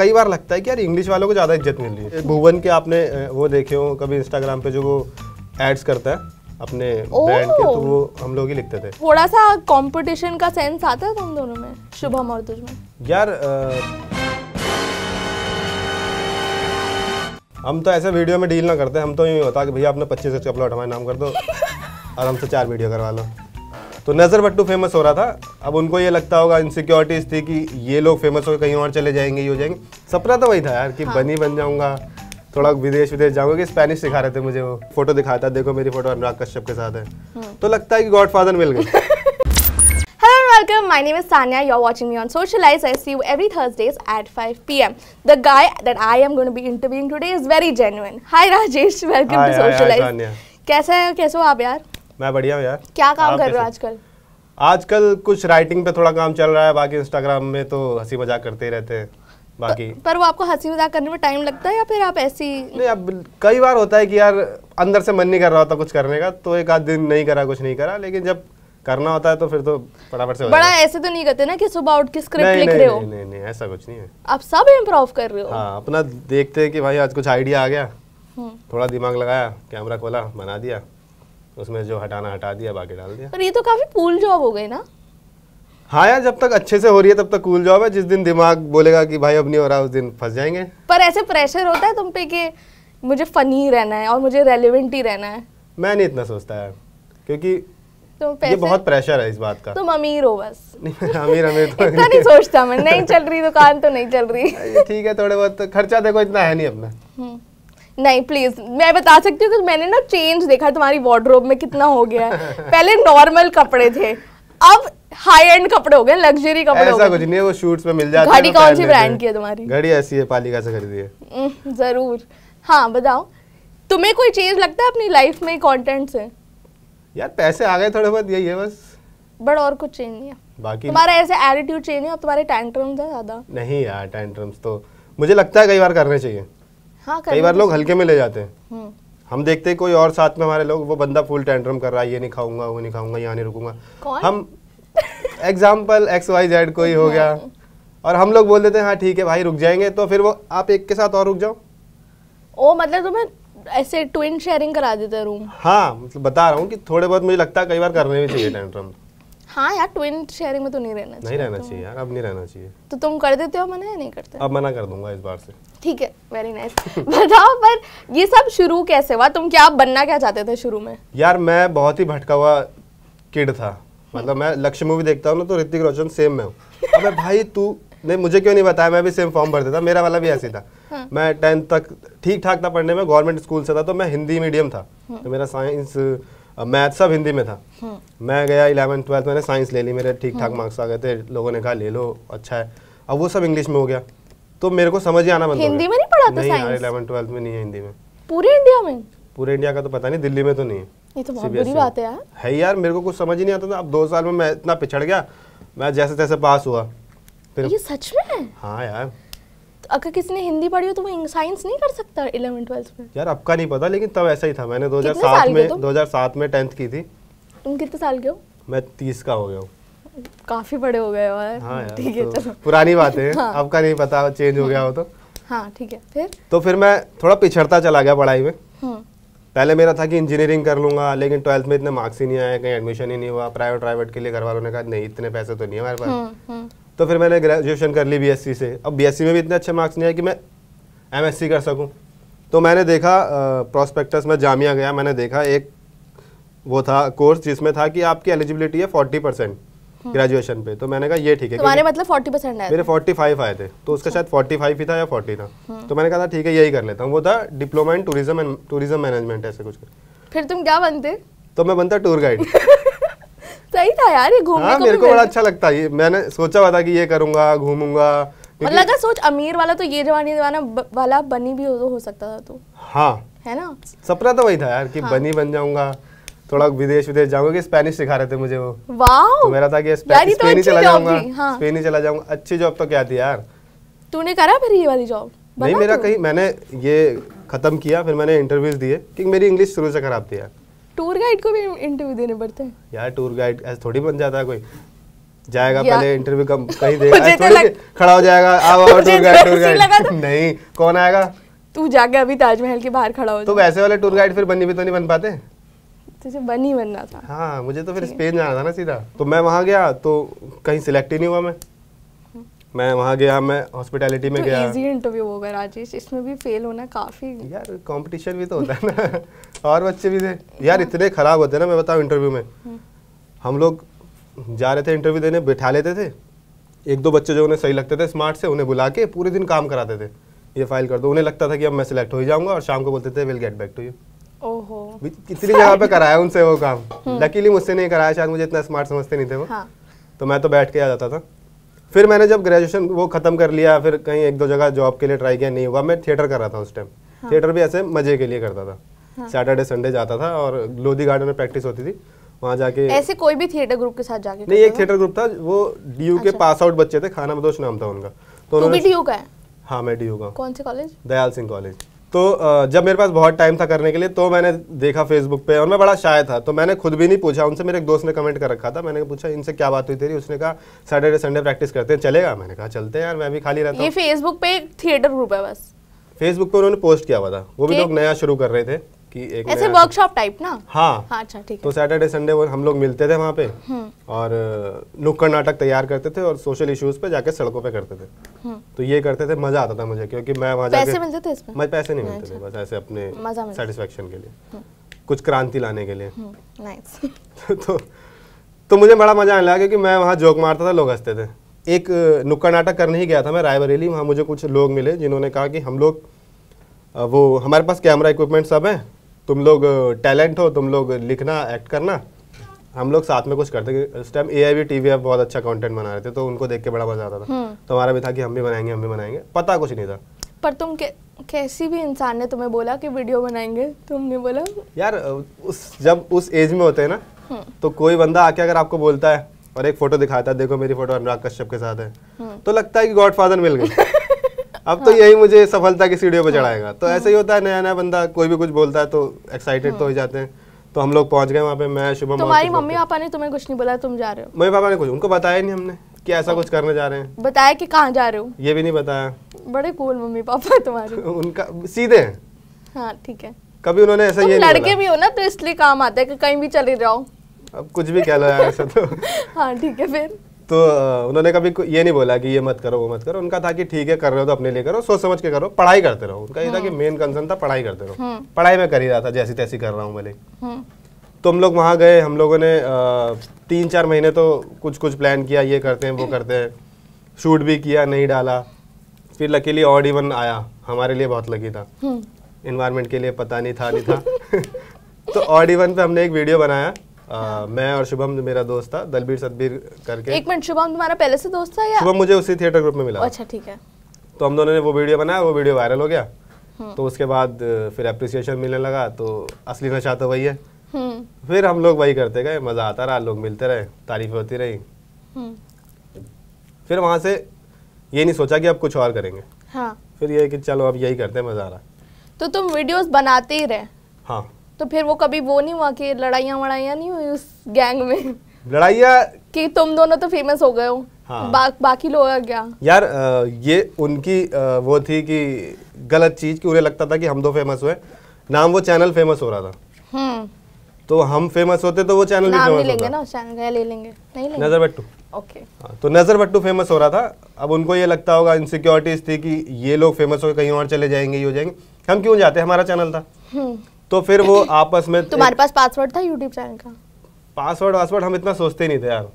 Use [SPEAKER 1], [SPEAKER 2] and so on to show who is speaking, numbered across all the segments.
[SPEAKER 1] कई बार लगता है कि यार इंग्लिश वालों को ज़्यादा इज्जत मिल रही है भुवन के आपने वो देखे हो कभी इंस्टाग्राम पे जो वो एड्स करता है अपने ब्रांड के तो वो हम लोग ही लिखते थे
[SPEAKER 2] थोड़ा सा कंपटीशन का सेंस आता है तुम दोनों में शुभम और तुझ में
[SPEAKER 1] यार आ, हम तो ऐसे वीडियो में डील ना करते हम तो यही होता कि भैया आपने पच्चीस सौ हमारे नाम कर दो और हमसे चार वीडियो करवा लो तो नज़र भट्टू फेमस हो रहा था अब उनको ये लगता होगा इनसिक्योरिटीज थी कि ये लोग फेमस हो कहीं और चले जाएंगे ये हो जाएंगे सपना तो वही था यार कि हाँ। बनी बन जाऊंगा थोड़ा विदेश विदेश जाऊंगा कि स्पेनिश सिखा रहे थे मुझे वो फोटो दिखाया था देखो मेरी फोटो अनुराग कश्यप के साथ है तो लगता है कि गॉड मिल गए
[SPEAKER 2] welcome. My name is Sanya. You're watching me on Socialize. I see you every Thursdays at 5 p.m. The guy that I am going to be interviewing today is very genuine. Hi Rajesh, welcome hi, to Socialize. Hi, hi, Sanya. कैसे कैसे हो आप यार
[SPEAKER 1] मैं बढ़िया हूँ यार क्या काम कर रहे हो आजकल आजकल कुछ राइटिंग पे थोड़ा काम चल रहा है बाकी इंस्टाग्राम में तो हंसी मजाक करते ही रहते हैं बाकी
[SPEAKER 2] पर वो आपको हंसी मजाक करने में टाइम लगता है या फिर आप ऐसी नहीं अब
[SPEAKER 1] कई बार होता है कि यार अंदर से मन नहीं कर रहा होता कुछ करने का तो एक आध दिन नहीं करा कुछ नहीं करा लेकिन जब करना होता है तो फिर तो फटाफट से बड़ा
[SPEAKER 2] ऐसे तो नहीं करते ना कि सुबह उठ के स्क्रिप्ट लिख रहे हो
[SPEAKER 1] नहीं नहीं ऐसा कुछ नहीं है
[SPEAKER 2] आप सब इम्प्रूव कर रहे हो
[SPEAKER 1] हाँ अपना देखते हैं कि भाई आज कुछ आइडिया आ गया हम्म। थोड़ा दिमाग लगाया कैमरा खोला बना दिया उसमें जो हटाना हटा दिया बाकी डाल दिया
[SPEAKER 2] पर ये तो काफी कूल जॉब हो गई ना
[SPEAKER 1] हाँ यार जब तक अच्छे से हो रही है तब तक कूल जॉब है जिस दिन दिमाग बोलेगा कि भाई अब नहीं हो रहा उस दिन फंस जाएंगे
[SPEAKER 2] पर ऐसे प्रेशर होता है तुम पे कि मुझे फनी रहना है और मुझे रेलिवेंट ही रहना है
[SPEAKER 1] मैं नहीं इतना सोचता है क्योंकि
[SPEAKER 2] तो ये बहुत
[SPEAKER 1] प्रेशर है इस बात का तुम
[SPEAKER 2] अमीर हो बस
[SPEAKER 1] अमीर अमीर तो इतना नहीं
[SPEAKER 2] सोचता मैं नहीं चल रही दुकान तो नहीं चल रही
[SPEAKER 1] ठीक है थोड़े बहुत खर्चा देखो इतना है नहीं अपना
[SPEAKER 2] नहीं प्लीज मैं बता सकती हूँ कि मैंने ना चेंज देखा तुम्हारी वार्ड्रोब में कितना हो गया है पहले नॉर्मल कपड़े थे अब हाई एंड कपड़े हो गए लग्जरी कपड़े ऐसा हो कुछ
[SPEAKER 1] नहीं है वो शूट्स में मिल जाते हैं घड़ी कौन सी ब्रांड की है तुम्हारी घड़ी ऐसी है पालिका से खरीदी
[SPEAKER 2] है जरूर हाँ बताओ तुम्हें कोई चेंज लगता है अपनी लाइफ में कंटेंट से
[SPEAKER 1] यार पैसे आ गए थोड़े बहुत यही है बस
[SPEAKER 2] बट और कुछ चेंज नहीं है
[SPEAKER 1] बाकी तुम्हारा ऐसे
[SPEAKER 2] एटीट्यूड चेंज है और तुम्हारे टैंट्रम्स है ज्यादा
[SPEAKER 1] नहीं यार टैंट्रम्स तो मुझे लगता है कई बार करने चाहिए
[SPEAKER 2] हाँ कई बार तो लोग हल्के में ले जाते हैं हम्म।
[SPEAKER 1] हम देखते हैं कोई और साथ में हमारे लोग वो बंदा फुल टेंट्रम कर रहा है ये नहीं खाऊंगा वो नहीं खाऊंगा यहाँ नहीं रुकूंगा हम एग्जाम्पल एक्स वाई जेड कोई हो गया हाँ। और हम लोग बोल देते हैं हाँ ठीक है भाई रुक जाएंगे तो फिर वो आप एक के साथ और रुक जाओ
[SPEAKER 2] ओ मतलब तुम्हें ऐसे ट्विन शेयरिंग करा देते रूम
[SPEAKER 1] हाँ मतलब बता रहा हूँ कि थोड़े बहुत मुझे लगता है कई बार करने भी चाहिए टेंट्रम
[SPEAKER 2] हाँ यार ट्विन शेयरिंग में तो नहीं रहना नहीं रहना चाहिए
[SPEAKER 1] तो- यार अब नहीं रहना चाहिए
[SPEAKER 2] तो तुम कर देते हो मना या नहीं करते
[SPEAKER 1] अब मना कर दूंगा इस बार से
[SPEAKER 2] ठीक है वेरी नाइस बताओ पर ये सब शुरू कैसे हुआ तुम क्या बनना क्या चाहते थे शुरू में
[SPEAKER 1] यार मैं बहुत ही भटका हुआ किड था मतलब मैं लक्ष्य मूवी देखता हूँ ना तो ऋतिक रोशन सेम में हूँ अबे भाई तू नहीं मुझे क्यों नहीं बताया मैं भी सेम फॉर्म भरता था मेरा वाला भी ऐसे था हाँ। मैं टेंथ तक ठीक ठाक था पढ़ने में गवर्नमेंट स्कूल से था तो मैं हिंदी मीडियम था हाँ। तो मेरा साइंस अब मैथ सब हिंदी में था हम्म। मैं गया इलेवन ट्वेल्थ मैंने साइंस ले ली मेरे ठीक ठाक मार्क्स हम्म। आ गए थे लोगों ने कहा ले लो अच्छा है अब वो सब इंग्लिश में हो गया तो मेरे को समझ ही आना बंद हिंदी में नहीं पढ़ाते नहीं यार इलेवन ट्वेल्थ में नहीं है हिंदी में
[SPEAKER 2] पूरे इंडिया में
[SPEAKER 1] पूरे इंडिया का तो पता नहीं दिल्ली में तो नहीं है
[SPEAKER 2] ये तो बहुत बुरी बात है यार
[SPEAKER 1] है यार मेरे को कुछ समझ ही नहीं आता था अब दो साल में मैं इतना पिछड़ गया मैं जैसे तैसे पास हुआ फिर ये सच में हाँ यार
[SPEAKER 2] अगर किसी ने हिंदी पढ़ी हो तो वो साइंस नहीं कर सकता इलेवन ट्वेल्थ में
[SPEAKER 1] यार आपका नहीं पता लेकिन तब ऐसा ही था मैंने 2007 में 2007 में टेंथ की थी
[SPEAKER 2] तुम कितने साल के हो
[SPEAKER 1] मैं तीस का हो गया हूँ
[SPEAKER 2] काफी बड़े हो गए हो हाँ ठीक है तो चलो
[SPEAKER 1] पुरानी बात है हाँ। आपका नहीं पता चेंज हो गया हो तो
[SPEAKER 2] हाँ ठीक है फिर
[SPEAKER 1] तो फिर मैं थोड़ा पिछड़ता चला गया पढ़ाई में हम्म। पहले मेरा था कि इंजीनियरिंग कर लूंगा लेकिन ट्वेल्थ में इतने मार्क्स ही नहीं आए कहीं एडमिशन ही नहीं हुआ प्राइवेट प्राइवेट के लिए घर वालों ने कहा नहीं इतने पैसे तो नहीं है हमारे पास हम्म, हम्म। तो फिर मैंने ग्रेजुएशन कर ली बीएससी से अब बीएससी में भी इतने अच्छे मार्क्स नहीं आए कि मैं एमएससी कर सकूँ तो मैंने देखा प्रॉस्पेक्टस में जामिया गया मैंने देखा एक वो था कोर्स जिसमें था कि आपकी एलिजिबिलिटी है फोर्टी परसेंट ग्रेजुएशन पे तो मैंने कहा ये ठीक है तुम्हारे
[SPEAKER 2] मतलब 40 परसेंट आए
[SPEAKER 1] मेरे फाइव आए थे तो उसका अच्छा। शायद फोर्टी फाइव ही था या फोर्टी था हम्म। तो मैंने कहा था ठीक है यही कर लेता हूँ वो था diploma in tourism tourism management ऐसे कुछ
[SPEAKER 2] फिर तुम क्या बनते
[SPEAKER 1] तो मैं बनता टूर गाइड
[SPEAKER 2] सही था यार ये घूमने हाँ, को मेरे को बड़ा
[SPEAKER 1] अच्छा लगता है मैंने सोचा हुआ था कि ये करूंगा घूमूंगा लगा मतलब
[SPEAKER 2] सोच अमीर वाला तो ये जवानी दीवाना वाला बनी भी हो, तो हो सकता था तू तो। हाँ है ना
[SPEAKER 1] सपना तो वही था यार कि हाँ। बनी बन जाऊंगा थोड़ा विदेश विदेश जाऊंगा कि स्पेनिश सिखा रहे थे मुझे वो
[SPEAKER 2] वाओ तो मेरा
[SPEAKER 1] था कि स्पेन तो ही चला जाऊंगा हाँ। स्पेन ही चला जाऊंगा अच्छी जॉब तो क्या थी यार
[SPEAKER 2] तूने करा फिर ये वाली जॉब नहीं मेरा कहीं
[SPEAKER 1] मैंने ये खत्म किया फिर मैंने इंटरव्यूज दिए कि मेरी इंग्लिश शुरू से खराब थी यार
[SPEAKER 2] टूर गाइड को भी इंटरव्यू देने पड़ते हैं
[SPEAKER 1] यार टूर गाइड ऐसे थोड़ी बन जाता है कोई जाएगा पहले इंटरव्यू कम कहीं देगा तो थोड़ी खड़ा हो जाएगा आओ आओ टूर गाइड तो टूर गाइड नहीं कौन आएगा
[SPEAKER 2] तू जाके अभी ताजमहल के बाहर खड़ा हो तो वैसे
[SPEAKER 1] वाले टूर गाइड फिर बनने भी तो नहीं बन पाते
[SPEAKER 2] तुझे बन ही बनना था
[SPEAKER 1] हाँ मुझे तो फिर स्पेन जाना था ना सीधा तो मैं वहाँ गया तो कहीं सिलेक्ट ही नहीं हुआ मैं
[SPEAKER 2] हम्म।
[SPEAKER 1] मैं वहाँ गया मैं हॉस्पिटैलिटी में तो गया इजी
[SPEAKER 2] इंटरव्यू होगा राजेश इसमें भी फेल होना काफ़ी यार
[SPEAKER 1] कंपटीशन भी तो होता है ना और बच्चे भी थे यार इतने खराब होते ना मैं बताऊँ इंटरव्यू में हम लोग जा रहे थे इंटरव्यू देने बैठा लेते थे एक दो बच्चे जो उन्हें सही लगते थे स्मार्ट से उन्हें बुला के पूरे दिन काम कराते थे ये फाइल कर दो उन्हें लगता था कि अब मैं सिलेक्ट हो ही जाऊंगा और शाम को बोलते थे will get back to you ओहो कितनी जगह पे कराया उनसे वो काम लकीली मुझसे नहीं कराया शायद मुझे इतना स्मार्ट समझते नहीं थे वो हाँ। तो मैं तो बैठ के आ जाता था फिर मैंने जब ग्रेजुएशन वो खत्म कर लिया फिर कहीं एक दो जगह जॉब के लिए ट्राई किया नहीं हुआ मैं थिएटर कर रहा था उस टाइम हाँ। थिएटर भी ऐसे मजे के लिए करता था सैटरडे हाँ। संडे जाता था और लोधी गार्डन में प्रैक्टिस होती थी वहाँ जाके ऐसे
[SPEAKER 2] कोई भी थिएटर ग्रुप के साथ जाके नहीं एक
[SPEAKER 1] थिएटर ग्रुप था वो डी के पास आउट बच्चे थे खाना बदोश नाम था उनका तो उन्होंने का है हाँ मैं डी का
[SPEAKER 2] कौन से कॉलेज
[SPEAKER 1] दयाल सिंह कॉलेज तो जब मेरे पास बहुत टाइम था करने के लिए तो मैंने देखा फेसबुक पे और मैं बड़ा शायद था तो मैंने खुद भी नहीं पूछा उनसे मेरे एक दोस्त ने कमेंट कर रखा था मैंने पूछा इनसे क्या बात हुई तेरी उसने कहा सैटरडे संडे प्रैक्टिस करते हैं चलेगा मैंने कहा चलते हैं यार मैं भी खाली रहता हूँ
[SPEAKER 2] फेसबुक पे थिएटर ग्रुप है बस
[SPEAKER 1] फेसबुक पे उन्होंने पोस्ट किया हुआ था वो भी लोग नया शुरू कर रहे थे कि एक ऐसे वर्कशॉप टाइप ना हाँ,
[SPEAKER 2] हाँ अच्छा हाँ ठीक तो
[SPEAKER 1] सैटरडे संडे वो हम लोग मिलते थे वहाँ पे हम्म। और नुक्कड़ नाटक तैयार करते थे और सोशल इश्यूज पे जाके सड़कों पे करते थे हम्म। तो ये करते थे मजा आता था मुझे क्योंकि मैं वहाँ पैसे मिलते थे इसमें पैसे नहीं मिलते थे अच्छा। बस ऐसे अपने सेटिस्फेक्शन के लिए हम्म। कुछ क्रांति लाने के लिए तो तो मुझे बड़ा मजा आने लगा क्योंकि मैं वहाँ जोक मारता था लोग हंसते थे एक नुक्कड़ नाटक करने ही गया था मैं रायबरेली वहाँ मुझे कुछ लोग मिले जिन्होंने कहा कि हम लोग वो हमारे पास कैमरा इक्विपमेंट सब है तुम लोग टैलेंट हो तुम लोग लिखना एक्ट करना हम लोग साथ में कुछ करते उस time A I V T V बहुत अच्छा कंटेंट बना रहे थे तो उनको देख के बड़ा मजा आता था हम्म। तो हमारा भी था कि हम भी बनाएंगे हम भी बनाएंगे पता कुछ नहीं था
[SPEAKER 2] पर तुम कैसी भी इंसान ने तुम्हें बोला कि वीडियो बनाएंगे तुमने बोला
[SPEAKER 1] यार उस जब उस एज में होते हैं ना हम्म। तो कोई बंदा आके अगर आपको बोलता है और एक फोटो दिखाता है देखो मेरी फोटो अनुराग कश्यप के साथ है हम्म। तो लगता है कि गॉडफादर मिल गए अब तो हाँ। यही मुझे सफलता की सीढ़ियों पर हाँ। चढ़ाएगा तो ऐसे ही हाँ। होता है नया नया बंदा कोई भी कुछ बोलता है तो एक्साइटेड तो हो जाते हैं तो हम लोग पहुंच गए वहाँ पे मैं शुभम तुम्हारी मम्मी
[SPEAKER 2] पापा ने तुम्हें कुछ नहीं बोला तुम जा रहे हो
[SPEAKER 1] मम्मी पापा ने कुछ उनको बताया नहीं हमने कि ऐसा कुछ करने जा रहे हैं
[SPEAKER 2] बताया कि कहाँ जा रहे हो
[SPEAKER 1] ये भी नहीं बताया
[SPEAKER 2] बड़े कूल मम्मी पापा तुम्हारे
[SPEAKER 1] उनका सीधे हैं हाँ ठीक है कभी उन्होंने ऐसा ये लड़के
[SPEAKER 2] भी हो ना तो इसलिए काम आते हैं कि कहीं भी चले जाओ
[SPEAKER 1] अब कुछ भी कह लो यार ऐसा तो
[SPEAKER 2] हाँ ठीक है
[SPEAKER 1] फिर तो उन्होंने कभी ये नहीं बोला कि ये मत करो वो मत करो उनका था कि ठीक है कर रहे हो तो अपने लिए करो सोच समझ के करो पढ़ाई करते रहो उनका ये था कि मेन हाँ। कंसर्न था पढ़ाई करते रहो हाँ। पढ़ाई में कर ही रहा था जैसी तैसी कर रहा हूँ भले हाँ। तो हम लोग वहाँ गए हम लोगों ने तीन चार महीने तो कुछ कुछ प्लान किया ये करते हैं वो करते हैं शूट भी किया नहीं डाला फिर लकीली ऑड इवन आया हमारे लिए बहुत लकी था इन्वायरमेंट के लिए पता नहीं था नहीं था तो ऑड इवन पे हमने एक वीडियो बनाया आ, मैं और शुभम मेरा दोस्त था दलबीर सतबीर करके एक
[SPEAKER 2] मिनट शुभम तुम्हारा पहले से दोस्त था या शुभम मुझे
[SPEAKER 1] उसी थिएटर ग्रुप में मिला अच्छा ठीक है तो हम दोनों ने वो वीडियो बनाया वो वीडियो वायरल हो गया हम्म। तो उसके बाद फिर अप्रिसिएशन मिलने लगा तो असली नशा तो वही है हम्म। फिर हम लोग वही करते गए मज़ा आता रहा लोग मिलते रहे तारीफ होती रही
[SPEAKER 2] हम्म।
[SPEAKER 1] फिर वहां से ये नहीं सोचा कि अब कुछ और करेंगे हाँ। फिर ये कि चलो अब यही करते हैं मज़ा आ रहा
[SPEAKER 2] तो तुम वीडियोस बनाते ही रहे हाँ तो फिर वो कभी वो नहीं हुआ कि लड़ाइया वड़ाइया नहीं हुई उस गैंग में लड़ाइया कि तुम दोनों तो फेमस हो गए हो हाँ। बा, बाकी लोग क्या
[SPEAKER 1] यार आ, ये उनकी आ, वो थी कि गलत चीज कि उन्हें लगता था कि हम दो फेमस हुए नाम वो चैनल फेमस हो रहा
[SPEAKER 2] था हम्म।
[SPEAKER 1] तो हम फेमस होते तो वो चैनल भी फेमस लेंगे
[SPEAKER 2] ना चैनल ले लेंगे नहीं लेंगे नजर बट्टू ओके
[SPEAKER 1] हाँ, तो नजर बट्टू फेमस हो रहा था अब उनको ये लगता होगा इनसिक्योरिटीज थी कि ये लोग फेमस हो कहीं और चले जाएंगे ये हो जाएंगे हम क्यों जाते हमारा चैनल था हम्म। तो फिर वो आपस में तुम्हारे पास
[SPEAKER 2] पासवर्ड था यूट्यूब चैनल का
[SPEAKER 1] पासवर्ड वासवर्ड हम इतना सोचते नहीं थे यार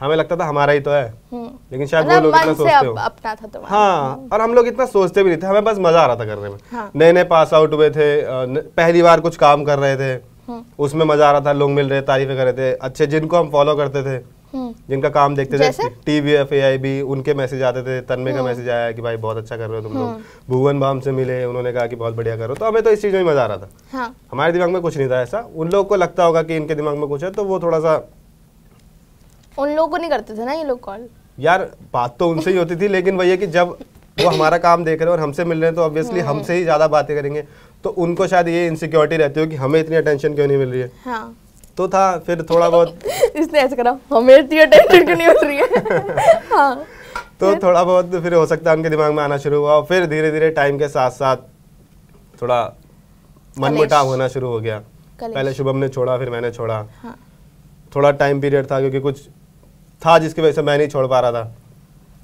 [SPEAKER 1] हमें लगता था हमारा ही तो है
[SPEAKER 2] हम्म। लेकिन शायद मतलब वो लोग इतना सोचते हो अपना था हाँ हम्म। और
[SPEAKER 1] हम लोग इतना सोचते भी नहीं थे हमें बस मजा आ रहा था करने में हाँ। नए नए पास आउट हुए थे पहली बार कुछ काम कर रहे थे हम्म। उसमें मजा आ रहा था लोग मिल रहे तारीफे कर रहे थे अच्छे जिनको हम फॉलो करते थे हम्म। जिनका काम देखते थे TV F A I B उनके मैसेज आते थे तनमे का हम्म। मैसेज आया कि भाई बहुत अच्छा कर रहे हो तुम लोग हम्म। भुवन भाम से मिले उन्होंने कहा कि बहुत बढ़िया करो तो हमें तो इस चीज़ में मजा आ रहा था हाँ। हमारे दिमाग में कुछ नहीं था ऐसा उन लोग को लगता होगा कि इनके दिमाग में कुछ है तो वो थोड़ा सा
[SPEAKER 2] उन लोगों को नहीं करते थे ना ये लोग कॉल
[SPEAKER 1] यार बात तो उनसे ही होती थी लेकिन वही है कि जब वो हमारा काम देख रहे हैं और हमसे मिल रहे हैं तो ऑब्वियसली हमसे ही ज़्यादा बातें करेंगे तो उनको शायद ये इनसिक्योरिटी रहती हो कि हमें इतनी अटेंशन क्यों नहीं मिल रही है हाँ। तो था फिर थोड़ा बहुत
[SPEAKER 2] इसने ऐसे करा हमें इतनी अटेंशन क्यों नहीं मिल रही है हाँ,
[SPEAKER 1] तो थोड़ा बहुत फिर हो सकता है उनके दिमाग में आना शुरू हुआ फिर धीरे धीरे टाइम के साथ साथ थोड़ा मनमुटाव होना शुरू हो गया पहले शुभम ने छोड़ा फिर मैंने छोड़ा हाँ। थोड़ा टाइम पीरियड था क्योंकि कुछ था जिसकी वजह से मैं नहीं छोड़ पा रहा था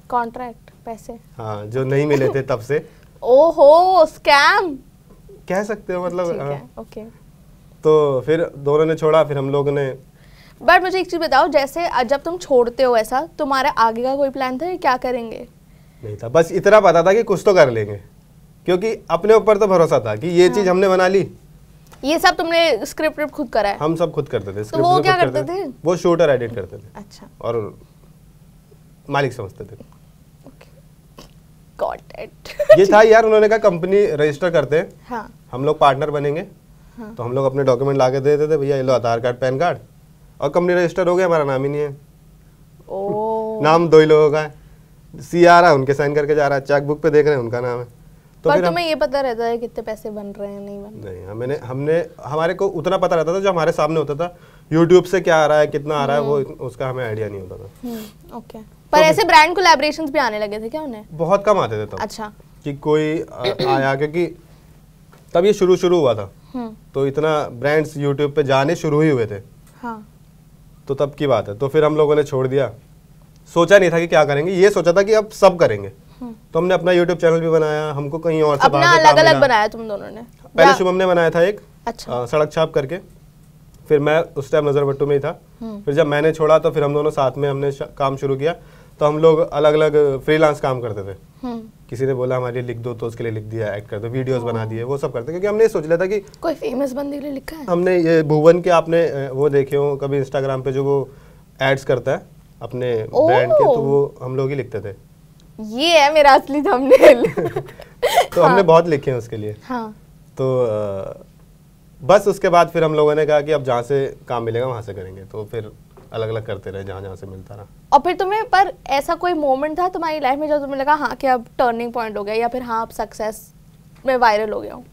[SPEAKER 2] कॉन्ट्रैक्ट पैसे
[SPEAKER 1] हाँ जो नहीं मिले थे तब से
[SPEAKER 2] ओहो स्कैम
[SPEAKER 1] कह सकते हो मतलब ओके तो फिर दोनों ने छोड़ा फिर हम लोगों ने
[SPEAKER 2] बट मुझे एक चीज़ बताओ जैसे जब तुम छोड़ते हो ऐसा तुम्हारा आगे का कोई प्लान था क्या करेंगे
[SPEAKER 1] नहीं था बस इतना पता था कि कुछ तो कर लेंगे क्योंकि अपने ऊपर तो भरोसा था कि ये हाँ। चीज़ हमने बना ली
[SPEAKER 2] ये सब तुमने स्क्रिप्ट खुद करा है
[SPEAKER 1] हम सब खुद करते थे तो वो क्या करते, करते थे? थे वो शूटर एडिट करते थे अच्छा और मालिक समझते थे
[SPEAKER 2] okay. ये था यार
[SPEAKER 1] उन्होंने कहा कंपनी रजिस्टर करते हैं हाँ। हम लोग पार्टनर बनेंगे तो हम लोग अपने डॉक्यूमेंट ला के दे देते थे भैया ये लो आधार कार्ड पैन कार्ड और कंपनी रजिस्टर हो गया हमारा नाम ही नहीं है ओ। नाम दो ही लोगों का है सी आ रहा है उनके साइन करके जा रहा है चेक बुक पे देख रहे हैं उनका नाम है तो पर तुम्हें
[SPEAKER 2] ये पता रहता है कितने पैसे बन रहे हैं नहीं
[SPEAKER 1] बन नहीं हमने हमने हमारे को उतना पता रहता था जो हमारे सामने होता था यूट्यूब से क्या आ रहा है कितना आ रहा है वो हम्म। उसका हमें आइडिया नहीं होता था ओके
[SPEAKER 2] हम्म, तो पर तो ऐसे ब्रांड कोलेबोरेशंस भी आने लगे थे क्या उन्हें
[SPEAKER 1] बहुत कम आते थे तब अच्छा कि कोई आया क्योंकि तब ये शुरू शुरू हुआ था हम्म। तो इतना ब्रांड्स यूट्यूब पे जाने शुरू ही हुए थे हाँ। तो तब की बात है तो फिर हम लोगों ने छोड़ दिया सोचा नहीं था कि क्या करेंगे ये सोचा था कि अब सब करेंगे हम्म। तो हमने अपना यूट्यूब चैनल भी बनाया हमको कहीं और से अपना अलग अलग बनाया
[SPEAKER 2] तुम दोनों ने पहले
[SPEAKER 1] शुभम ने बनाया था एक अच्छा आ, सड़क छाप करके फिर मैं उस टाइम नजर भट्टू में ही था हम्म। फिर जब मैंने छोड़ा तो फिर हम दोनों साथ में हमने काम शुरू किया तो हम लोग अलग अलग फ्रीलांस काम करते थे हम्म। किसी ने बोला हमारे लिख दो तो उसके लिए लिख दिया एक्ट कर दो वीडियोस बना दिए वो सब करते क्योंकि हमने सोच लिया था कि
[SPEAKER 2] कोई फेमस बंदे के लिए लिखा है हमने
[SPEAKER 1] ये भुवन के आपने वो देखे हो कभी इंस्टाग्राम पे जो वो एड्स करता है अपने ब्रांड के तो वो हम लोग ही लिखते थे
[SPEAKER 2] ये है मेरा असली थंबनेल
[SPEAKER 1] तो हाँ। हमने बहुत लिखे हैं उसके लिए हाँ। तो आ, बस उसके बाद फिर हम लोगों ने कहा कि अब जहाँ से काम मिलेगा वहाँ से करेंगे तो फिर अलग अलग करते रहे जहाँ जहाँ से मिलता रहा
[SPEAKER 2] और फिर तुम्हें पर ऐसा कोई मोमेंट था तुम्हारी लाइफ में जब तुम्हें लगा हाँ कि अब टर्निंग पॉइंट हो गया या फिर हाँ अब सक्सेस में वायरल हो गया हूँ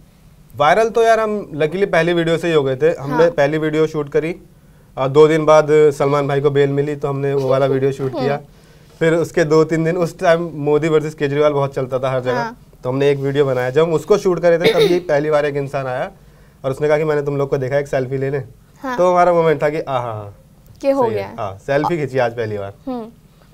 [SPEAKER 1] वायरल तो यार हम लकीली पहली वीडियो से ही हो गए थे हमने हाँ। पहली वीडियो शूट करी और दो दिन बाद सलमान भाई को बेल मिली तो हमने वो वाला वीडियो शूट किया हाँ। फिर उसके दो तीन दिन उस टाइम मोदी वर्सेस केजरीवाल बहुत चलता था हर जगह हाँ। तो हमने एक वीडियो बनाया जब हम उसको शूट करे थे तभी पहली बार एक इंसान आया और उसने कहा कि मैंने तुम लोग को देखा एक सेल्फी लेने हाँ। तो हमारा मोमेंट था कि आ हाँ
[SPEAKER 2] के हो गया है
[SPEAKER 1] सेल्फी हाँ, खींची आज पहली बार
[SPEAKER 2] हम्म,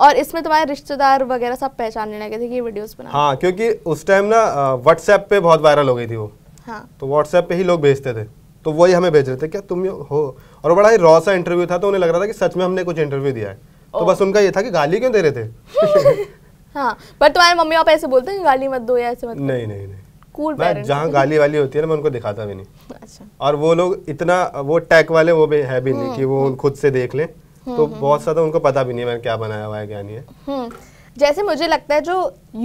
[SPEAKER 2] और इसमें तुम्हारे रिश्तेदार वगैरह सब पहचानने लगे थे कि वीडियोस बना
[SPEAKER 1] हाँ क्योंकि उस टाइम ना व्हाट्सएप पे बहुत वायरल हो गई थी वो हाँ तो व्हाट्सएप पे ही लोग भेजते थे तो वही हमें भेज रहे थे क्या तुम हो और बड़ा ही रॉ सा इंटरव्यू था तो उन्हें लग रहा था कि सच में हमने कुछ इंटरव्यू दिया है तो बस उनका ये था कि गाली क्यों दे रहे थे
[SPEAKER 2] हाँ पर तुम्हारे मम्मी पापा ऐसे बोलते हैं गाली मत दो या ऐसे मत नहीं
[SPEAKER 1] नहीं नहीं कूल मैं जहाँ गाली वाली होती है ना मैं उनको दिखाता भी नहीं अच्छा और वो लोग इतना वो टैक वाले वो भी है भी नहीं हम्म, कि वो हम्म। खुद से देख लें हम्म, तो बहुत ज्यादा उनको पता भी नहीं मैंने क्या बनाया हुआ है क्या नहीं
[SPEAKER 2] है जैसे मुझे लगता है जो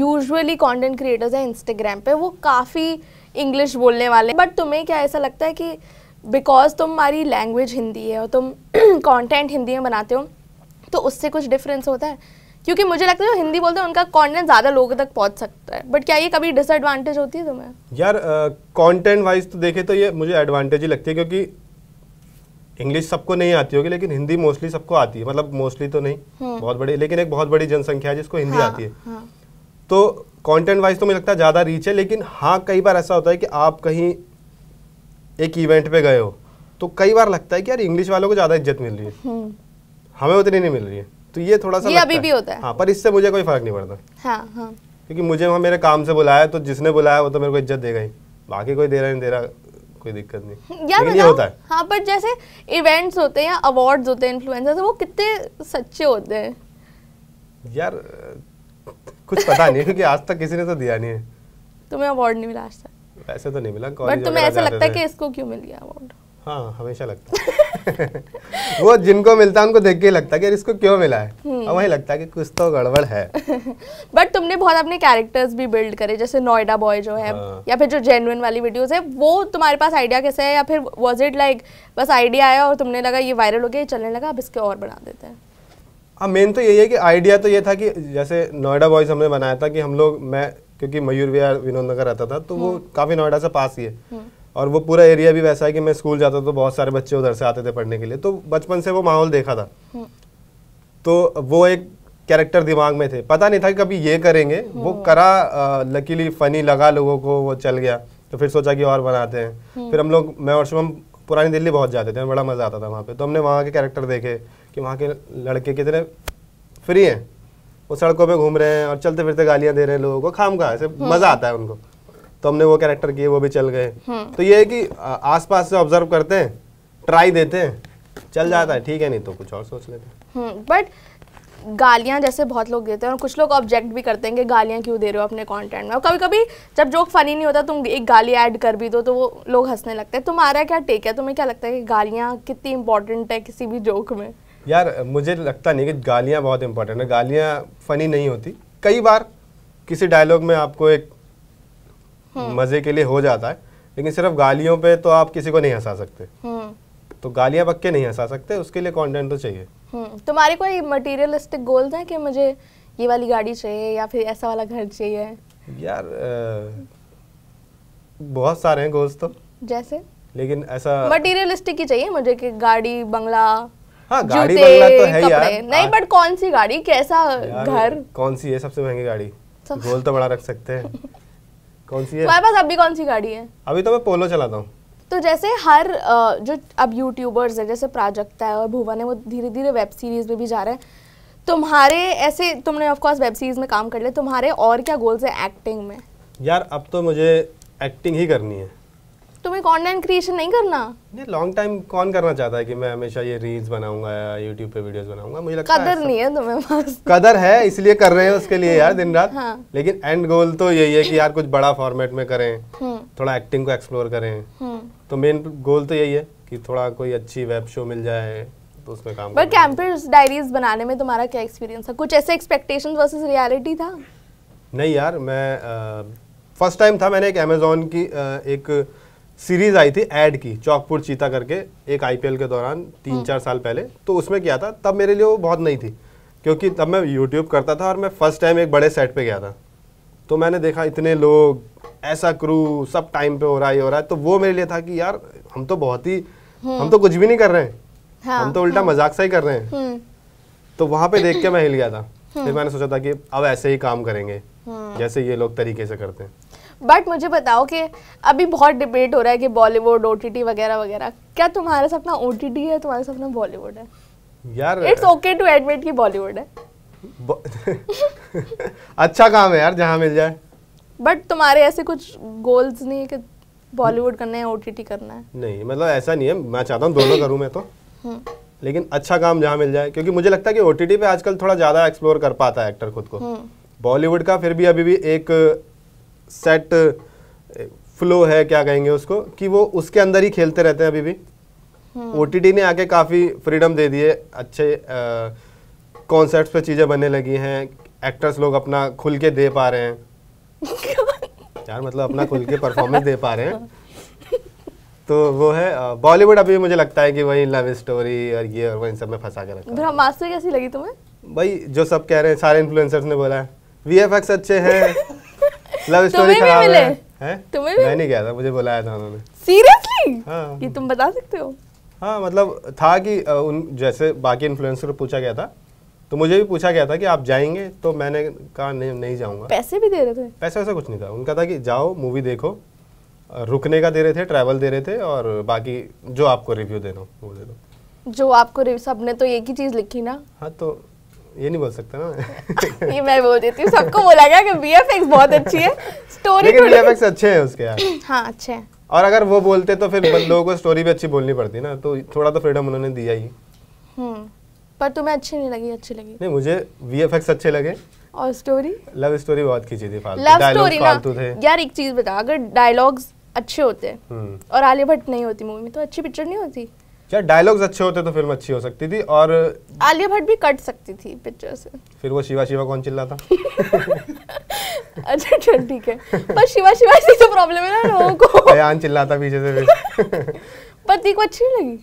[SPEAKER 2] यूजुअली कंटेंट क्रिएटर्स हैं इंस्टाग्राम पे वो काफ़ी इंग्लिश बोलने वाले बट तुम्हें क्या ऐसा लगता है कि बिकॉज तुम हमारी लैंग्वेज हिंदी है और तुम कंटेंट हिंदी में बनाते हो तो उससे कुछ डिफरेंस होता है क्योंकि मुझे लगता है जो हिंदी बोलते हैं उनका कंटेंट ज़्यादा लोगों तक पहुंच सकता है बट क्या ये कभी डिसएडवांटेज होती है तुम्हें
[SPEAKER 1] यार कंटेंट वाइज तो देखे तो ये मुझे एडवांटेज ही लगती है क्योंकि इंग्लिश सबको नहीं आती होगी लेकिन हिंदी मोस्टली सबको आती है मतलब मोस्टली तो नहीं हम्म। बहुत बड़ी लेकिन एक बहुत बड़ी जनसंख्या है जिसको हिंदी हाँ, आती है हाँ. तो कंटेंट वाइज तो मुझे लगता है ज़्यादा रीच है लेकिन हाँ कई बार ऐसा होता है कि आप कहीं एक इवेंट पे गए हो तो कई बार लगता है कि यार इंग्लिश वालों को ज़्यादा इज्जत मिल रही है हम्म। हमें उतनी नहीं मिल रही है तो ये थोड़ा सा ये अभी भी होता है हाँ पर इससे मुझे कोई फर्क नहीं पड़ता हाँ हाँ क्योंकि मुझे वहाँ मेरे काम से बुलाया तो जिसने बुलाया वो तो मेरे को इज्जत देगा ही बाकी कोई दे रहा नहीं दे रहा कोई दिक्कत नहीं यार ये होता है
[SPEAKER 2] हाँ पर जैसे इवेंट्स होते हैं या अवार्ड्स होते हैं इन्फ्लुएंसर वो कितने सच्चे होते हैं
[SPEAKER 1] यार कुछ पता नहीं क्योंकि आज तक किसी ने तो दिया नहीं है
[SPEAKER 2] तुम्हें अवार्ड नहीं मिला आज
[SPEAKER 1] तक वैसे तो नहीं मिला बट तुम्हें ऐसा लगता है कि
[SPEAKER 2] इसको क्यों मिल गया अवार्ड
[SPEAKER 1] हाँ हमेशा लगता है वो जिनको मिलता है उनको देख के लगता है कि इसको क्यों मिला है और हम्म। वही लगता है कि कुछ तो गड़बड़ है
[SPEAKER 2] बट तुमने बहुत अपने कैरेक्टर्स भी बिल्ड करे जैसे नोएडा बॉय जो है हाँ। या फिर जो जेनुअन वाली वीडियोस है वो तुम्हारे पास आइडिया कैसे है या फिर वॉज इट लाइक बस आइडिया आया और तुमने लगा ये वायरल हो गया चलने लगा अब इसके और बना देते हैं
[SPEAKER 1] हाँ मेन तो यही है कि आइडिया तो ये था कि जैसे नोएडा बॉयज़ हमने बनाया था कि हम लोग मैं क्योंकि मयूर विहार विनोद नगर रहता था तो वो हम्म। काफ़ी नोएडा से पास ही है हम्म। और वो पूरा एरिया भी वैसा है कि मैं स्कूल जाता तो बहुत सारे बच्चे उधर से आते थे पढ़ने के लिए तो बचपन से वो माहौल देखा था हम्म। तो वो एक कैरेक्टर दिमाग में थे पता नहीं था कि कभी ये करेंगे वो हम्म। करा लकीली फनी लगा लोगों को वो चल गया तो फिर सोचा कि और बनाते हैं हम्म। फिर हम लोग मैं और शुभम पुरानी दिल्ली बहुत जाते थे बड़ा मज़ा आता था वहाँ पे तो हमने वहाँ के कैरेक्टर देखे कि वहाँ के लड़के कितने फ्री हैं वो सड़कों पर घूम रहे हैं और चलते फिरते गालियाँ दे रहे हैं लोगों को खाम खा ऐसे मज़ा आता है उनको तो हमने वो कैरेक्टर किए वो भी चल गए हम्म। तो ये है कि आसपास से ऑब्जर्व करते हैं ट्राई देते हैं चल जाता है हम्म। ठीक है नहीं तो कुछ और सोच लेते
[SPEAKER 2] हैं बट हम्म, गालियाँ जैसे बहुत लोग देते हैं और कुछ लोग ऑब्जेक्ट भी करते हैं कि गालियाँ क्यों दे रहे हो अपने कंटेंट में और कभी कभी जब जोक फनी नहीं होता तुम एक गाली ऐड कर भी दो तो वो लोग हंसने लगते हैं तुम्हारा क्या टेक है तुम्हें क्या लगता है कि गालियाँ कितनी इंपॉर्टेंट है किसी भी जोक में
[SPEAKER 1] यार मुझे लगता नहीं कि गालियाँ बहुत इंपॉर्टेंट है गालियाँ फ़नी नहीं होती कई बार किसी डायलॉग में आपको एक हाँ। मजे के लिए हो जाता है लेकिन सिर्फ गालियों पे तो आप किसी को नहीं हंसा सकते हाँ। तो गालियां पक्के नहीं हंसा सकते उसके लिए कंटेंट तो चाहिए
[SPEAKER 2] हाँ। तुम्हारे कोई मटेरियलिस्टिक गोल्स हैं कि मुझे ये वाली गाड़ी चाहिए या फिर ऐसा वाला घर चाहिए
[SPEAKER 1] यार बहुत सारे हैं गोल्स तो जैसे लेकिन ऐसा
[SPEAKER 2] मटेरियलिस्टिक ही चाहिए मुझे कि गाड़ी बंगला हाँ गाड़ी बंगला तो है यार नहीं बट कौन सी गाड़ी कैसा घर
[SPEAKER 1] कौन सी है सबसे महंगी गाड़ी गोल तो बड़ा रख सकते हैं कौन सी है तुम्हारे
[SPEAKER 2] पास अभी कौन सी गाड़ी है
[SPEAKER 1] अभी तो मैं पोलो चलाता हूँ
[SPEAKER 2] तो जैसे हर जो अब यूट्यूबर्स है जैसे प्राजक्ता है और भुवन है वो धीरे धीरे वेब सीरीज में भी जा रहे हैं तुम्हारे ऐसे तुमने कोर्स वेब सीरीज में काम कर लिया तुम्हारे और क्या गोल्स है एक्टिंग में
[SPEAKER 1] यार अब तो मुझे एक्टिंग ही करनी है
[SPEAKER 2] तुम्हें कंटेंट क्रिएशन नहीं करना
[SPEAKER 1] नहीं लॉन्ग टाइम कौन करना चाहता है कि मैं हमेशा ये रील्स बनाऊंगा या यूट्यूब पे वीडियोस बनाऊंगा मुझे लगता कदर है
[SPEAKER 2] नहीं है तुम्हें पास
[SPEAKER 1] कदर है इसलिए कर रहे हैं उसके लिए यार दिन रात हाँ। लेकिन एंड गोल तो यही है कि यार कुछ बड़ा फॉर्मेट में करें हम्म। थोड़ा एक्टिंग को एक्सप्लोर करें हम्म। तो मेन गोल तो यही है कि थोड़ा कोई अच्छी वेब शो मिल जाए तो उसमें काम पर
[SPEAKER 2] कैंपर्स डायरीज बनाने में तुम्हारा क्या एक्सपीरियंस था कुछ ऐसे एक्सपेक्टेशंस वर्सेस रियलिटी था
[SPEAKER 1] नहीं यार मैं फर्स्ट टाइम था मैंने एक अमेजोन की एक सीरीज आई थी एड की चौकपुर चीता करके एक आईपीएल के दौरान तीन हम्म। चार साल पहले तो उसमें क्या था तब मेरे लिए वो बहुत नई थी क्योंकि तब मैं यूट्यूब करता था और मैं फर्स्ट टाइम एक बड़े सेट पे गया था तो मैंने देखा इतने लोग ऐसा क्रू सब टाइम पे हो रहा है हो रहा है तो वो मेरे लिए था कि यार हम तो बहुत ही हम्म। हम तो कुछ भी नहीं कर रहे हैं
[SPEAKER 2] हाँ, हम तो उल्टा हाँ।
[SPEAKER 1] मजाक सा ही कर रहे हैं हम्म। तो वहाँ पे देख के मैं हिल गया था फिर मैंने सोचा था कि अब ऐसे ही काम करेंगे हाँ। जैसे ये लोग तरीके से करते हैं
[SPEAKER 2] बट मुझे बताओ कि अभी बहुत डिबेट हो रहा है कि बॉलीवुड ओ वगैरह वगैरह क्या तुम्हारा सपना ओ है तुम्हारा सपना बॉलीवुड है यार इट्स ओके टू एडमिट कि बॉलीवुड है
[SPEAKER 1] अच्छा काम है यार जहाँ मिल जाए
[SPEAKER 2] बट तुम्हारे ऐसे कुछ गोल्स नहीं है कि बॉलीवुड करना है ओ करना है
[SPEAKER 1] नहीं मतलब ऐसा नहीं है मैं चाहता हूँ दोनों करूँ मैं तो हम्म। लेकिन अच्छा काम जहाँ मिल जाए क्योंकि मुझे लगता है कि ओ पे आजकल थोड़ा ज़्यादा एक्सप्लोर कर पाता है एक्टर खुद को बॉलीवुड हम्म। का फिर भी अभी भी एक सेट फ्लो uh, है क्या कहेंगे उसको कि वो उसके अंदर ही खेलते रहते हैं अभी भी ओ हम्म। ने आके काफ़ी फ्रीडम दे दिए अच्छे कॉन्सेप्ट uh, पे चीज़ें बनने लगी हैं एक्टर्स लोग अपना खुल के दे पा रहे हैं यार मतलब अपना खुल के परफॉर्मेंस दे पा रहे हैं तो वो है बॉलीवुड uh, अभी मुझे लगता है कि वही लव स्टोरी और ये और वो इन सब में फंसा के
[SPEAKER 2] रखा ब्रह्मास्त्र कैसी लगी तुम्हें
[SPEAKER 1] भाई जो सब कह रहे हैं सारे इन्फ्लुएंसर्स ने बोला है वी अच्छे हैं लव स्टोरी खराब मिले? है तुम्हें भी मैं नहीं गया था मुझे बुलाया था उन्होंने
[SPEAKER 2] सीरियसली हाँ ये तुम बता सकते हो
[SPEAKER 1] हाँ मतलब था कि उन जैसे बाकी इन्फ्लुएंसर को पूछा गया था तो मुझे भी पूछा गया था कि आप जाएंगे तो मैंने कहा नहीं नहीं जाऊंगा
[SPEAKER 2] पैसे भी दे रहे थे
[SPEAKER 1] पैसे वैसा कुछ नहीं था उनका था कि जाओ मूवी देखो रुकने का दे रहे थे ट्रैवल दे रहे थे और बाकी जो आपको रिव्यू देना वो दे दो
[SPEAKER 2] जो आपको सब ने तो एक ही चीज लिखी ना
[SPEAKER 1] हाँ तो ये नहीं बोल सकता ना
[SPEAKER 2] ये मैं बोल देती हूँ सबको बोला गया कि बीएफएक्स बहुत अच्छी है स्टोरी लेकिन बीएफएक्स
[SPEAKER 1] अच्छे हैं उसके यार
[SPEAKER 2] हाँ अच्छे हैं
[SPEAKER 1] और अगर वो बोलते तो फिर लोगों को स्टोरी भी अच्छी बोलनी पड़ती ना तो थोड़ा तो फ्रीडम उन्होंने दिया ही
[SPEAKER 2] हम्म, पर तुम्हें अच्छी नहीं लगी अच्छी लगी नहीं मुझे
[SPEAKER 1] वीएफएक्स अच्छे लगे
[SPEAKER 2] और स्टोरी
[SPEAKER 1] लव स्टोरी बहुत खींची थी फालतू लव स्टोरी ना थे
[SPEAKER 2] यार एक चीज बता अगर डायलॉग्स अच्छे होते हम्म। और आलिया भट्ट नहीं होती मूवी में तो अच्छी पिक्चर नहीं होती
[SPEAKER 1] क्या डायलॉग्स अच्छे होते तो फिल्म अच्छी हो सकती थी और
[SPEAKER 2] आलिया भट्ट भी कट सकती थी पिक्चर से
[SPEAKER 1] फिर वो शिवा शिवा कौन चिल्लाता
[SPEAKER 2] अच्छा चल ठीक है पर शिवा शिवा से तो प्रॉब्लम है ना लोगों
[SPEAKER 1] को अयान चिल्लाता पीछे से
[SPEAKER 2] फिर ती को अच्छी लगी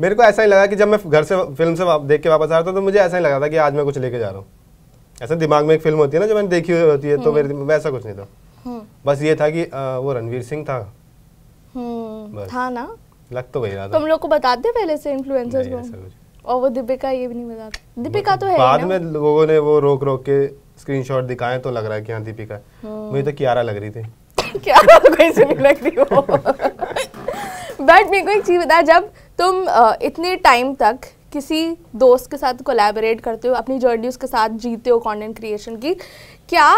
[SPEAKER 1] मेरे को ऐसा ही लगा कि जब मैं घर से फिल्म से देख के वापस आ रहा था तो मुझे ऐसा ही लगा था कि आज मैं कुछ लेके जा रहा हूँ ऐसा दिमाग में एक फिल्म होती है ना जो मैंने देखी हुई होती है तो हम्म। मेरे वैसा कुछ नहीं था हम्म। बस ये था कि वो रणवीर सिंह था
[SPEAKER 2] हम्म, था ना
[SPEAKER 1] लग तो गई तुम तो
[SPEAKER 2] लोग को बताते पहले से इन्फ्लुएंसर्स को और वो दीपिका ये भी नहीं बताते दीपिका तो है बाद में
[SPEAKER 1] लोगों ने वो रोक रोक के स्क्रीनशॉट दिखाए तो लग रहा है कि हाँ दीपिका हाँ। मुझे तो कियारा लग रही थी क्या कोई से नहीं लग रही हो
[SPEAKER 2] बट मेरे को एक चीज़ बता जब तुम इतने टाइम तक किसी दोस्त के साथ कोलैबोरेट करते हो अपनी जर्नी उसके साथ जीते हो कंटेंट क्रिएशन की क्या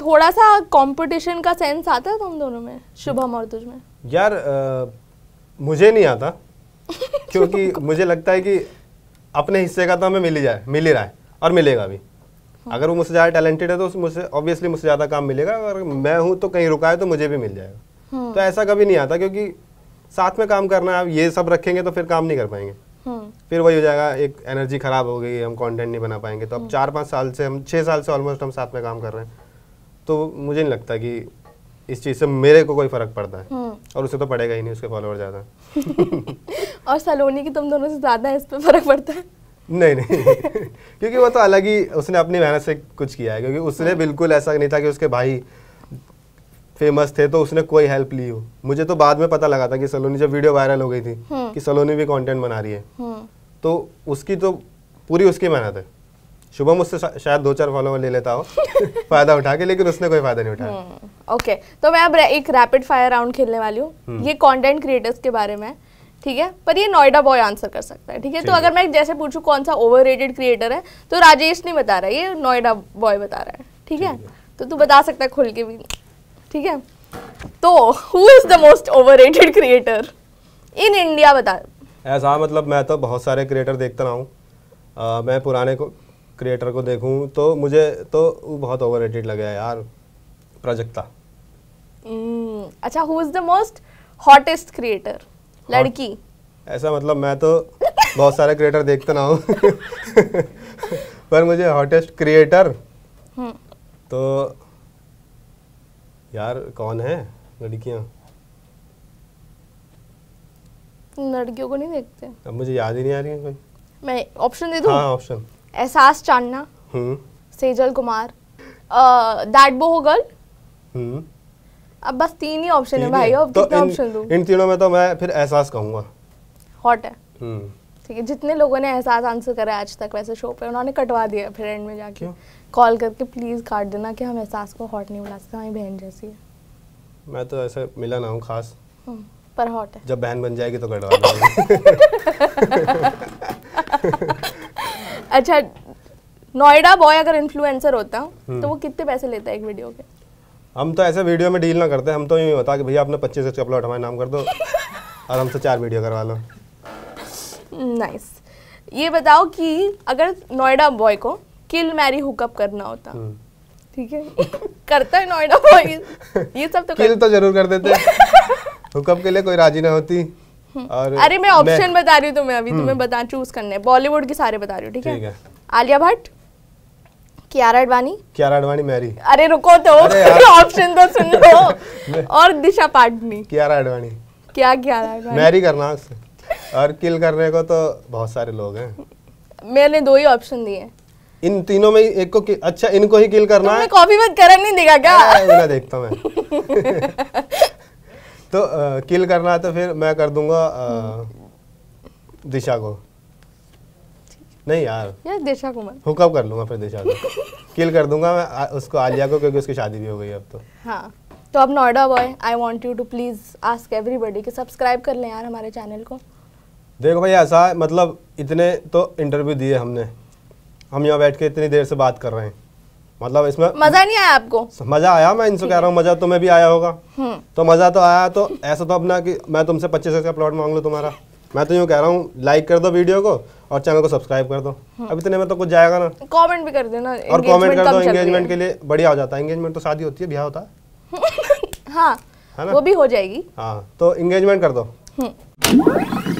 [SPEAKER 2] थोड़ा सा कंपटीशन का सेंस आता है तुम दोनों में शुभम और तुझ में
[SPEAKER 1] यार आ, मुझे नहीं आता क्योंकि मुझे लगता है कि अपने हिस्से का तो हमें मिल ही जाए मिल ही रहा है और मिलेगा भी हाँ। अगर वो मुझसे ज़्यादा टैलेंटेड है तो मुझसे ऑब्वियसली मुझसे ज़्यादा काम मिलेगा अगर मैं हूँ तो कहीं रुका है तो मुझे भी मिल जाएगा हाँ। तो ऐसा कभी नहीं आता क्योंकि साथ में काम करना है आप ये सब रखेंगे तो फिर काम नहीं कर पाएंगे हाँ। फिर वही हो जाएगा एक एनर्जी खराब हो गई हम कंटेंट नहीं बना पाएंगे तो अब चार पाँच साल से हम छः साल से ऑलमोस्ट हम साथ में काम कर रहे हैं तो मुझे नहीं लगता कि इस चीज़ से मेरे को कोई फ़र्क पड़ता है हम्म। और उसे तो पड़ेगा ही नहीं उसके फॉलोअर ज़्यादा
[SPEAKER 2] और सलोनी की तुम दोनों से ज़्यादा इस पर फ़र्क पड़ता है
[SPEAKER 1] नहीं नहीं क्योंकि वो तो अलग ही उसने अपनी मेहनत से कुछ किया है क्योंकि उसने हाँ। बिल्कुल ऐसा नहीं था कि उसके भाई फेमस थे तो उसने कोई हेल्प ली हो मुझे तो बाद में पता लगा था कि सलोनी जब वीडियो वायरल हो गई थी हाँ। कि सलोनी भी कंटेंट बना रही है हाँ। तो उसकी तो पूरी उसकी मेहनत है शुभम उससे शायद दो चार फॉलोवर ले लेता हो फायदा उठा के लेकिन उसने कोई फायदा नहीं उठाया
[SPEAKER 2] ओके हाँ, तो मैं अब एक रैपिड फायर राउंड खेलने वाली हूँ हम्म। ये कंटेंट क्रिएटर्स के बारे में ठीक है पर ये नोएडा बॉय आंसर कर सकता है ठीक है तो अगर मैं जैसे पूछू कौन सा ओवर क्रिएटर है तो राजेश नहीं बता रहा ये नोएडा बॉय बता रहा है ठीक है तो तू बता सकता है खुल के भी ठीक है तो who is the most over creator in India बता
[SPEAKER 1] ऐसा मतलब मैं तो बहुत सारे क्रिएटर देखता रहा हूँ मैं पुराने को क्रिएटर को देखूं तो मुझे तो वो बहुत ओवर लगे यार प्रजक्ता
[SPEAKER 2] हम्म, अच्छा who is the most hottest creator
[SPEAKER 1] लड़की ऐसा मतलब मैं तो बहुत सारे क्रिएटर देखता ना हूँ पर मुझे हॉटेस्ट हम्म। क्रिएटर तो यार कौन है लड़कियाँ
[SPEAKER 2] लड़कियों को नहीं देखते
[SPEAKER 1] अब मुझे याद ही नहीं आ रही है कोई
[SPEAKER 2] मैं ऑप्शन दे दूँ हाँ ऑप्शन एहसास चांदना हम्म। Sejal Kumar that bow girl हम्म। अब बस तीन ही ऑप्शन है भाई अब तो कितने ऑप्शन दूं
[SPEAKER 1] इन तीनों में तो मैं फिर एहसास कहूंगा हॉट है हम्म।
[SPEAKER 2] ठीक है जितने लोगों ने एहसास आंसर करा आज तक वैसे शो पे उन्होंने कटवा दिया फिर एंड में जाके कॉल करके प्लीज काट देना कि हम एहसास को हॉट नहीं बुला सकते हमारी बहन जैसी है
[SPEAKER 1] मैं तो ऐसे मिला ना हूँ खास पर हॉट है जब बहन बन जाएगी तो कटवा दूंगा
[SPEAKER 2] अच्छा नोएडा बॉय अगर इन्फ्लुएंसर होता हम्म। तो वो कितने पैसे लेता है एक वीडियो के
[SPEAKER 1] हम तो ऐसे वीडियो में डील ना करते हम तो यही बता कि भैया आपने पच्चीस सौ अपलोड हमारे नाम कर दो और हमसे चार वीडियो करवा लो
[SPEAKER 2] नाइस ये बताओ कि अगर नोएडा बॉय को किल मैरी हुकअप करना होता हम्म। ठीक है करता है नोएडा बॉय ये सब तो किल
[SPEAKER 1] तो जरूर कर देते हुकअप के लिए कोई राजी ना होती और अरे मैं ऑप्शन बता
[SPEAKER 2] रही हूँ तुम्हें अभी तुम्हें हम्म। बता चूज करने बॉलीवुड के सारे बता रही हूँ ठीक है आलिया भट्ट अडवाणी
[SPEAKER 1] अडवाणी मैरी
[SPEAKER 2] अरे रुको तो ऑप्शन तो सुन लो और दिशा पाटनी अडवाणी क्या मैरी
[SPEAKER 1] करना उससे और किल करने को तो बहुत सारे लोग हैं
[SPEAKER 2] मैंने दो ही ऑप्शन दिए
[SPEAKER 1] इन तीनों में एक को अच्छा इनको ही किल करना है
[SPEAKER 2] कॉपी मत करा नहीं देगा क्या
[SPEAKER 1] देखता मैं तो आ, किल करना है तो फिर मैं कर दूंगा आ, दिशा को नहीं यार
[SPEAKER 2] यार दिशा को मैं
[SPEAKER 1] हुकअप कर लूंगा फिर दिशा को किल कर दूंगा मैं आ, उसको आलिया को क्योंकि उसकी शादी भी हो गई अब तो
[SPEAKER 2] हाँ तो अब Noida boy I want you to please ask everybody कि सब्सक्राइब कर लें यार हमारे चैनल को
[SPEAKER 1] देखो भाई ऐसा मतलब इतने तो इंटरव्यू दिए हमने हम यहाँ बैठ के इतनी देर से बात कर रहे हैं मतलब इसमें मजा नहीं आया आपको मजा आया मैं इनसे कह रहा हूँ मजा तुम्हें भी आया होगा हम्म। तो मजा तो आया तो ऐसा तो अपना की मैं तुमसे पच्चीस का प्लॉट मांग लू तुम्हारा मैं तो यूँ कह रहा हूँ लाइक कर दो वीडियो को और चैनल को सब्सक्राइब कर दो हम्म। अब इतने में तो कुछ जाएगा ना
[SPEAKER 2] कमेंट भी कर देना और कमेंट कर दो एंगेजमेंट के
[SPEAKER 1] लिए बढ़िया हो जाता है एंगेजमेंट तो शादी होती है ब्याह होता है
[SPEAKER 2] हाँ हाँ ना वो भी हो जाएगी
[SPEAKER 1] हाँ तो एंगेजमेंट कर दो
[SPEAKER 2] हम्म।